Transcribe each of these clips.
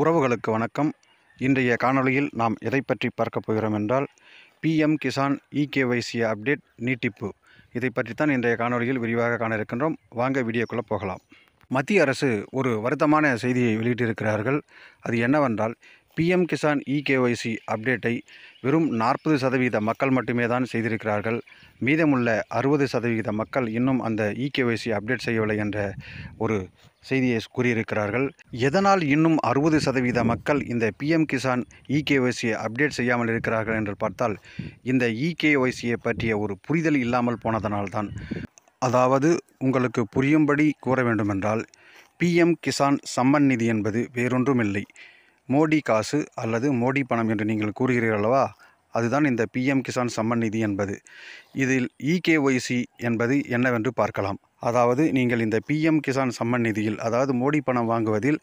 உறவுகளுக்கு வணக்கம் இன்றைய காணொளியில் நாம் எதை பற்றி பார்க்க போகிறோம் என்றால் பிஎம் கிசான் இகேஒய்சி அப்டேட் நீட்டிப்பு இதை பற்றித்தான் இன்றைய காணொலியில் விரிவாக காண இருக்கின்றோம் வாங்க வீடியோக்குள்ளே போகலாம் மத்திய அரசு ஒரு வருத்தமான செய்தியை வெளியிட்டிருக்கிறார்கள் அது என்னவென்றால் பிஎம் கிசான் இகேஒய்சி அப்டேட்டை வெறும் நாற்பது சதவீத மக்கள் மட்டுமே தான் செய்திருக்கிறார்கள் மீதமுள்ள அறுபது சதவிகித மக்கள் இன்னும் அந்த இகேஒய்சி e அப்டேட் செய்யவில்லை என்ற ஒரு செய்தியை கூறியிருக்கிறார்கள் எதனால் இன்னும் அறுபது சதவீத மக்கள் இந்த பிஎம் கிசான் இகேஒய்சியை அப்டேட் செய்யாமல் இருக்கிறார்கள் என்று பார்த்தால் இந்த இகேஒய்சியை e பற்றிய ஒரு புரிதல் இல்லாமல் போனதனால்தான் அதாவது உங்களுக்கு புரியும்படி கூற வேண்டுமென்றால் பிஎம் கிசான் சம்மன் நிதி என்பது வேறொன்றும் இல்லை மோடி காசு அல்லது மோடி பணம் என்று நீங்கள் கூறுகிறீர்களவா அதுதான் இந்த பிஎம் கிசான் சம்மன் நிதி என்பது இதில் இகேஒய்சி e என்பது என்னவென்று பார்க்கலாம் அதாவது நீங்கள் இந்த பிஎம் கிசான் சம்மன் நிதியில் அதாவது மோடி பணம் வாங்குவதில்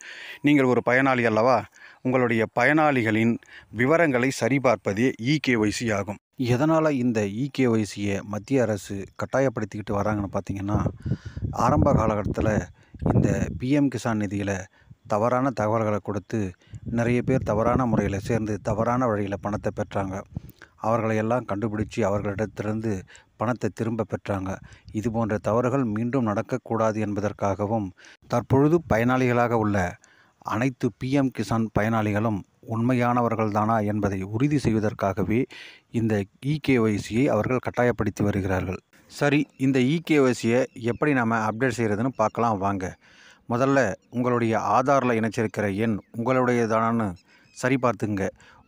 நீங்கள் ஒரு பயனாளி அல்லவா உங்களுடைய பயனாளிகளின் விவரங்களை சரிபார்ப்பதே இகேஒய்சி e ஆகும் எதனால் இந்த இகேஒய்சியை e மத்திய அரசு கட்டாயப்படுத்திக்கிட்டு வராங்கன்னு பார்த்தீங்கன்னா ஆரம்ப காலகட்டத்தில் இந்த பிஎம் கிசான் நிதியில் தவறான தகவல்களை கொடுத்து நிறைய பேர் தவறான முறையில் சேர்ந்து தவறான வழியில் பணத்தை பெற்றாங்க அவர்களையெல்லாம் கண்டுபிடிச்சி அவர்களிடத்திலிருந்து பணத்தை திரும்ப பெற்றாங்க இது போன்ற தவறுகள் மீண்டும் நடக்கக்கூடாது என்பதற்காகவும் தற்பொழுது பயனாளிகளாக உள்ள அனைத்து பிஎம் கிசான் பயனாளிகளும் உண்மையானவர்கள்தானா என்பதை உறுதி செய்வதற்காகவே இந்த இகேஒய்சியை அவர்கள் கட்டாயப்படுத்தி வருகிறார்கள் சரி இந்த இகேஒய்சியை எப்படி நாம் அப்டேட் செய்கிறதுன்னு பார்க்கலாம் வாங்க முதல்ல உங்களுடைய ஆதாரில் இணைச்சிருக்கிற எண் உங்களுடையதானு சரிபார்த்துங்க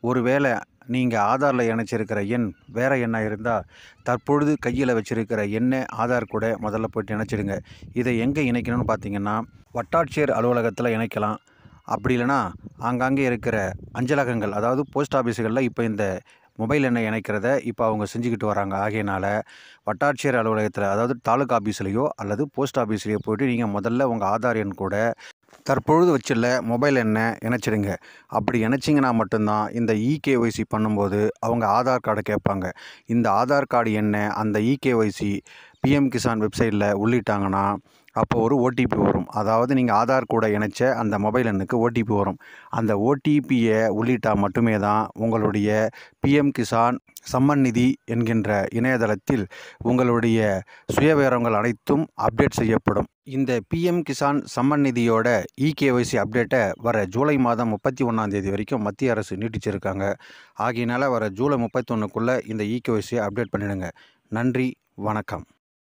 ஒருவேளை நீங்கள் ஆதாரில் இணைச்சிருக்கிற எண் வேறு எண்ணாக இருந்தால் தற்பொழுது கையில் வச்சுருக்கிற எண்ணை ஆதார் கூட முதல்ல போய்ட்டு இணைச்சிடுங்க இதை எங்கே இணைக்கணும்னு பார்த்தீங்கன்னா வட்டாட்சியர் அலுவலகத்தில் இணைக்கலாம் அப்படி இல்லைனா ஆங்காங்கே இருக்கிற அஞ்சலகங்கள் அதாவது போஸ்ட் ஆஃபீஸுகளில் இப்போ இந்த மொபைல் எண்ணை இணைக்கிறத இப்போ அவங்க செஞ்சுக்கிட்டு வராங்க ஆகையினால் வட்டாட்சியர் அலுவலகத்தில் அதாவது தாலுக்கா ஆஃபீஸ்லேயோ அல்லது போஸ்ட் ஆஃபீஸ்லேயோ போய்ட்டு நீங்கள் முதல்ல உங்கள் ஆதார் எண் கூட தற்பொழுது வச்சுள்ள மொபைல் எண்ணை இணைச்சிடுங்க அப்படி இணைச்சிங்கன்னா மட்டும்தான் இந்த இகேஒய்சி பண்ணும்போது அவங்க ஆதார் கார்டை கேட்பாங்க இந்த ஆதார் கார்டு எண்ணை அந்த இகேஒய்சி பிஎம் கிசான் வெப்சைட்டில் உள்ளிட்டாங்கன்னா அப்போ ஒரு ஓடிபி வரும் அதாவது நீங்கள் ஆதார் கூட இணைச்ச அந்த மொபைல் எண்ணுக்கு ஓடிபி வரும் அந்த ஓடிபியை உள்ளிட்டால் மட்டுமே தான் உங்களுடைய பிஎம் கிசான் சம்மன் நிதி என்கின்ற இணையதளத்தில் உங்களுடைய சுயவிவரங்கள் அனைத்தும் அப்டேட் செய்யப்படும் இந்த பிஎம் கிசான் சம்மன் நிதியோட இகேஒய்சி e அப்டேட்டை வர ஜூலை மாதம் முப்பத்தி ஒன்றாம் தேதி வரைக்கும் மத்திய அரசு நீட்டிச்சிருக்காங்க ஆகையினால் வர ஜூலை முப்பத்தி ஒன்றுக்குள்ளே இந்த இகேஒய்சியை e அப்டேட் பண்ணிடுங்க நன்றி வணக்கம்